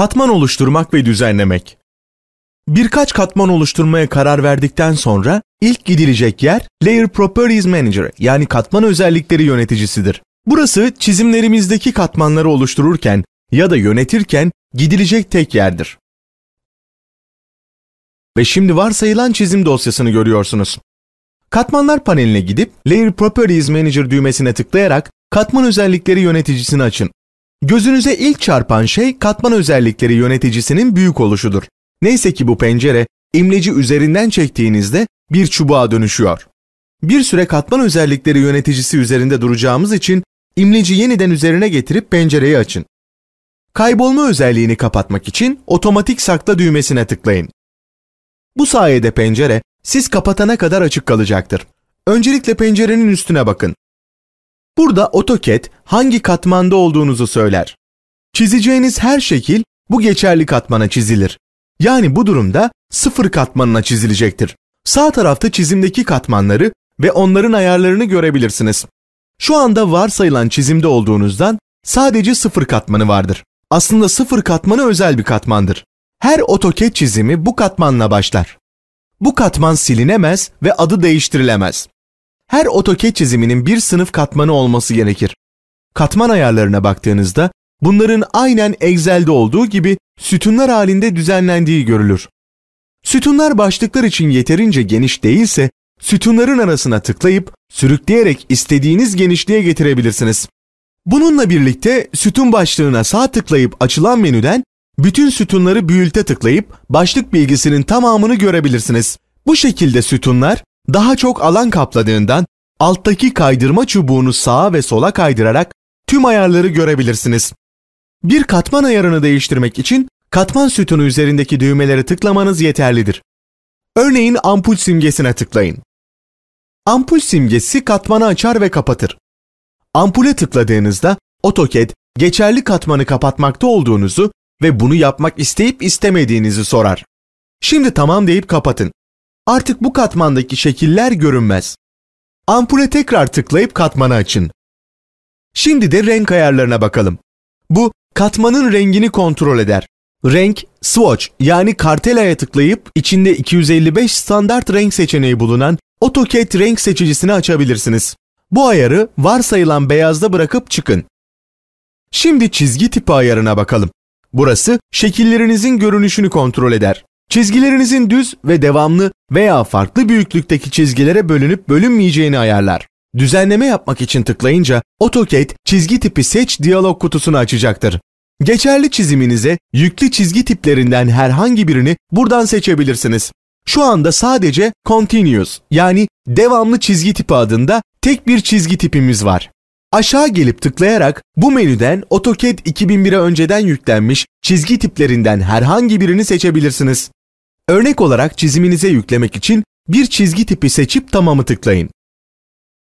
Katman oluşturmak ve düzenlemek. Birkaç katman oluşturmaya karar verdikten sonra ilk gidilecek yer Layer Properties Manager yani katman özellikleri yöneticisidir. Burası çizimlerimizdeki katmanları oluştururken ya da yönetirken gidilecek tek yerdir. Ve şimdi varsayılan çizim dosyasını görüyorsunuz. Katmanlar paneline gidip Layer Properties Manager düğmesine tıklayarak katman özellikleri yöneticisini açın. Gözünüze ilk çarpan şey katman özellikleri yöneticisinin büyük oluşudur. Neyse ki bu pencere imleci üzerinden çektiğinizde bir çubuğa dönüşüyor. Bir süre katman özellikleri yöneticisi üzerinde duracağımız için imleci yeniden üzerine getirip pencereyi açın. Kaybolma özelliğini kapatmak için otomatik sakla düğmesine tıklayın. Bu sayede pencere siz kapatana kadar açık kalacaktır. Öncelikle pencerenin üstüne bakın. Burada AutoCAD hangi katmanda olduğunuzu söyler. Çizeceğiniz her şekil bu geçerli katmana çizilir. Yani bu durumda sıfır katmanına çizilecektir. Sağ tarafta çizimdeki katmanları ve onların ayarlarını görebilirsiniz. Şu anda varsayılan çizimde olduğunuzdan sadece sıfır katmanı vardır. Aslında sıfır katmanı özel bir katmandır. Her AutoCAD çizimi bu katmanla başlar. Bu katman silinemez ve adı değiştirilemez her AutoCAD çiziminin bir sınıf katmanı olması gerekir. Katman ayarlarına baktığınızda bunların aynen Excel'de olduğu gibi sütunlar halinde düzenlendiği görülür. Sütunlar başlıklar için yeterince geniş değilse sütunların arasına tıklayıp sürükleyerek istediğiniz genişliğe getirebilirsiniz. Bununla birlikte sütun başlığına sağ tıklayıp açılan menüden bütün sütunları büyülte tıklayıp başlık bilgisinin tamamını görebilirsiniz. Bu şekilde sütunlar daha çok alan kapladığından alttaki kaydırma çubuğunu sağa ve sola kaydırarak tüm ayarları görebilirsiniz. Bir katman ayarını değiştirmek için katman sütunu üzerindeki düğmeleri tıklamanız yeterlidir. Örneğin ampul simgesine tıklayın. Ampul simgesi katmanı açar ve kapatır. Ampule tıkladığınızda AutoCAD geçerli katmanı kapatmakta olduğunuzu ve bunu yapmak isteyip istemediğinizi sorar. Şimdi tamam deyip kapatın. Artık bu katmandaki şekiller görünmez. Ampule tekrar tıklayıp katmanı açın. Şimdi de renk ayarlarına bakalım. Bu katmanın rengini kontrol eder. Renk Swatch yani kartelaya tıklayıp içinde 255 standart renk seçeneği bulunan AutoCAD renk seçicisini açabilirsiniz. Bu ayarı varsayılan beyazda bırakıp çıkın. Şimdi çizgi tipi ayarına bakalım. Burası şekillerinizin görünüşünü kontrol eder. Çizgilerinizin düz ve devamlı veya farklı büyüklükteki çizgilere bölünüp bölünmeyeceğini ayarlar. Düzenleme yapmak için tıklayınca AutoCAD çizgi tipi seç diyalog kutusunu açacaktır. Geçerli çiziminize yüklü çizgi tiplerinden herhangi birini buradan seçebilirsiniz. Şu anda sadece Continuous yani devamlı çizgi tipi adında tek bir çizgi tipimiz var. Aşağı gelip tıklayarak bu menüden AutoCAD 2001'e önceden yüklenmiş çizgi tiplerinden herhangi birini seçebilirsiniz. Örnek olarak çiziminize yüklemek için bir çizgi tipi seçip tamamı tıklayın.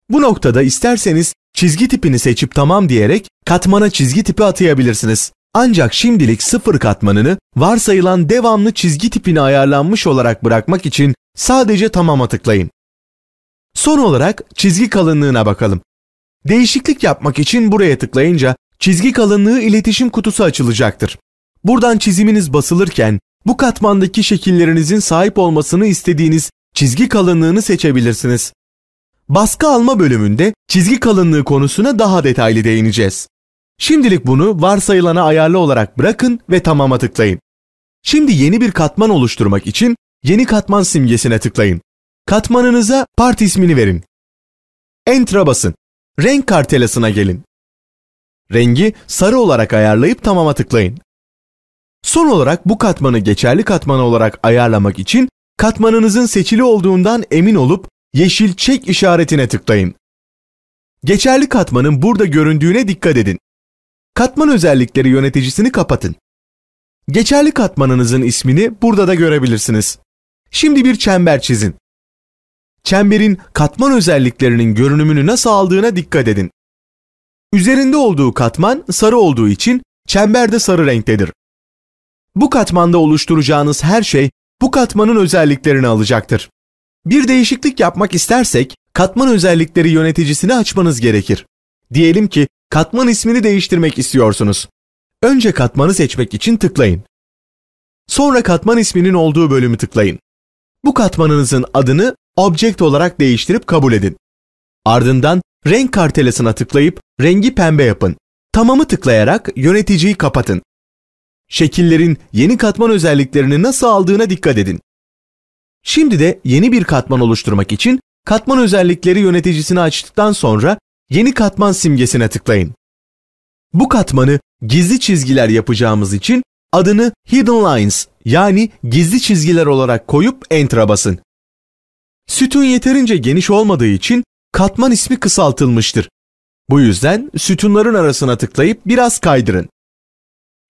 Bu noktada isterseniz çizgi tipini seçip tamam diyerek katmana çizgi tipi atayabilirsiniz. Ancak şimdilik sıfır katmanını varsayılan devamlı çizgi tipini ayarlanmış olarak bırakmak için sadece tamama tıklayın. Son olarak çizgi kalınlığına bakalım. Değişiklik yapmak için buraya tıklayınca çizgi kalınlığı iletişim kutusu açılacaktır. Buradan çiziminiz basılırken bu katmandaki şekillerinizin sahip olmasını istediğiniz çizgi kalınlığını seçebilirsiniz. Baskı alma bölümünde çizgi kalınlığı konusuna daha detaylı değineceğiz. Şimdilik bunu varsayılana ayarlı olarak bırakın ve tamama tıklayın. Şimdi yeni bir katman oluşturmak için yeni katman simgesine tıklayın. Katmanınıza part ismini verin. Enter'a basın. Renk kartelasına gelin. Rengi sarı olarak ayarlayıp tamama tıklayın. Son olarak bu katmanı geçerli katman olarak ayarlamak için katmanınızın seçili olduğundan emin olup yeşil çek işaretine tıklayın. Geçerli katmanın burada göründüğüne dikkat edin. Katman özellikleri yöneticisini kapatın. Geçerli katmanınızın ismini burada da görebilirsiniz. Şimdi bir çember çizin. Çemberin katman özelliklerinin görünümünü nasıl aldığına dikkat edin. Üzerinde olduğu katman sarı olduğu için çember de sarı renktedir. Bu katmanda oluşturacağınız her şey bu katmanın özelliklerini alacaktır. Bir değişiklik yapmak istersek katman özellikleri yöneticisini açmanız gerekir. Diyelim ki katman ismini değiştirmek istiyorsunuz. Önce katmanı seçmek için tıklayın. Sonra katman isminin olduğu bölümü tıklayın. Bu katmanınızın adını object olarak değiştirip kabul edin. Ardından renk kartelasına tıklayıp rengi pembe yapın. Tamamı tıklayarak yöneticiyi kapatın. Şekillerin yeni katman özelliklerini nasıl aldığına dikkat edin. Şimdi de yeni bir katman oluşturmak için katman özellikleri yöneticisini açtıktan sonra yeni katman simgesine tıklayın. Bu katmanı gizli çizgiler yapacağımız için adını Hidden Lines yani gizli çizgiler olarak koyup Enter'a basın. Sütun yeterince geniş olmadığı için katman ismi kısaltılmıştır. Bu yüzden sütunların arasına tıklayıp biraz kaydırın.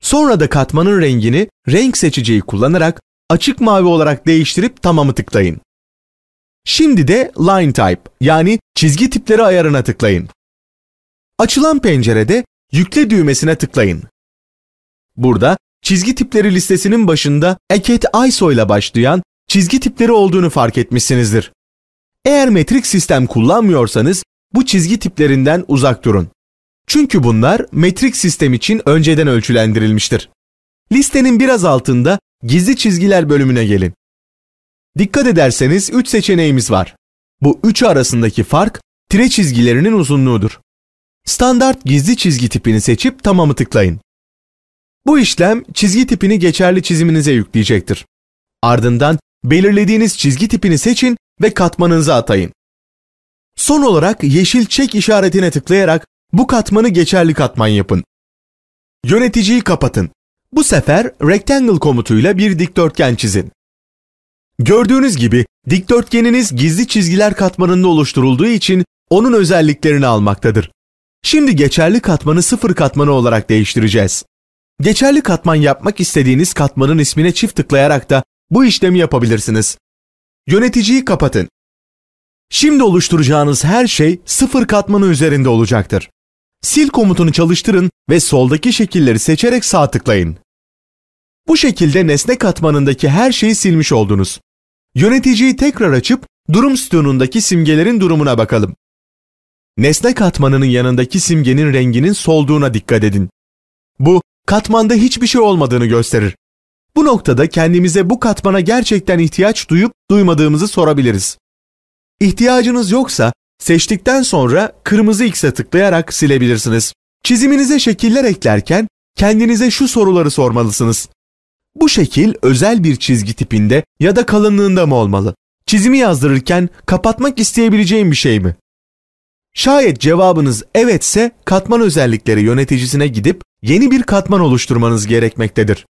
Sonra da katmanın rengini renk seçiciyi kullanarak açık mavi olarak değiştirip tamamı tıklayın. Şimdi de Line Type yani çizgi tipleri ayarına tıklayın. Açılan pencerede yükle düğmesine tıklayın. Burada çizgi tipleri listesinin başında Eket ISO ile başlayan çizgi tipleri olduğunu fark etmişsinizdir. Eğer metrik sistem kullanmıyorsanız bu çizgi tiplerinden uzak durun. Çünkü bunlar metrik sistem için önceden ölçülendirilmiştir. Listenin biraz altında gizli çizgiler bölümüne gelin. Dikkat ederseniz 3 seçeneğimiz var. Bu üçü arasındaki fark tire çizgilerinin uzunluğudur. Standart gizli çizgi tipini seçip tamamı tıklayın. Bu işlem çizgi tipini geçerli çiziminize yükleyecektir. Ardından belirlediğiniz çizgi tipini seçin ve katmanınıza atayın. Son olarak yeşil çek işaretine tıklayarak bu katmanı geçerli katman yapın. Yöneticiyi kapatın. Bu sefer rectangle komutuyla bir dikdörtgen çizin. Gördüğünüz gibi dikdörtgeniniz gizli çizgiler katmanında oluşturulduğu için onun özelliklerini almaktadır. Şimdi geçerli katmanı sıfır katmanı olarak değiştireceğiz. Geçerli katman yapmak istediğiniz katmanın ismine çift tıklayarak da bu işlemi yapabilirsiniz. Yöneticiyi kapatın. Şimdi oluşturacağınız her şey sıfır katmanı üzerinde olacaktır sil komutunu çalıştırın ve soldaki şekilleri seçerek sağ tıklayın. Bu şekilde nesne katmanındaki her şeyi silmiş oldunuz. Yöneticiyi tekrar açıp durum sütunundaki simgelerin durumuna bakalım. Nesne katmanının yanındaki simgenin renginin solduğuna dikkat edin. Bu katmanda hiçbir şey olmadığını gösterir. Bu noktada kendimize bu katmana gerçekten ihtiyaç duyup duymadığımızı sorabiliriz. İhtiyacınız yoksa Seçtikten sonra kırmızı X'e tıklayarak silebilirsiniz. Çiziminize şekiller eklerken kendinize şu soruları sormalısınız. Bu şekil özel bir çizgi tipinde ya da kalınlığında mı olmalı? Çizimi yazdırırken kapatmak isteyebileceğim bir şey mi? Şayet cevabınız evetse katman özellikleri yöneticisine gidip yeni bir katman oluşturmanız gerekmektedir.